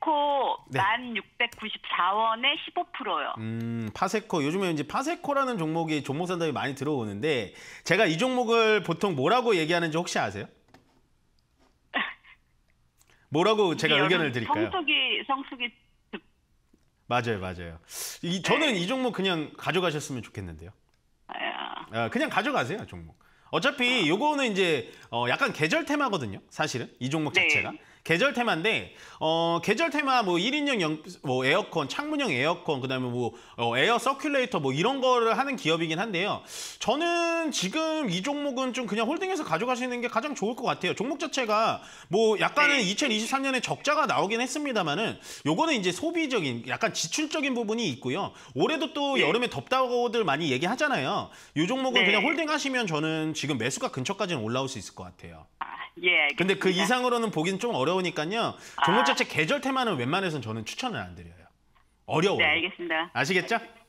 파세코 네. 1694원에 15%요. 음, 파세코 요즘에 이제 파세코라는 종목이 종목 산다이 많이 들어오는데 제가 이 종목을 보통 뭐라고 얘기하는지 혹시 아세요? 뭐라고 제가 의견을 드릴까요? 성수기 성수기 맞아요, 맞아요. 이, 저는 네. 이 종목 그냥 가져가셨으면 좋겠는데요. 아, 아 그냥 가져가세요 종목. 어차피 요거는 이제 어, 약간 계절 테마거든요. 사실은 이 종목 네. 자체가. 네. 계절 테마인데 어 계절 테마 뭐 1인용 영, 뭐 에어컨, 창문형 에어컨, 그다음에 뭐 어, 에어 서큘레이터 뭐 이런 거를 하는 기업이긴 한데요. 저는 지금 이 종목은 좀 그냥 홀딩해서 가져가시는 게 가장 좋을 것 같아요. 종목 자체가 뭐 약간은 2023년에 적자가 나오긴 했습니다만은 요거는 이제 소비적인 약간 지출적인 부분이 있고요. 올해도 또 네. 여름에 덥다고들 많이 얘기하잖아요. 요 종목은 그냥 홀딩하시면 저는 지금 매수가 근처까지는 올라올 수 있을 것 같아요. 아, 예. 근데 그 이상으로는 보기는 좀 어려우니까요. 종목 자체 아. 계절 테마는 웬만해선 저는 추천을 안 드려요. 어려워요. 네, 알겠습니다. 아시겠죠?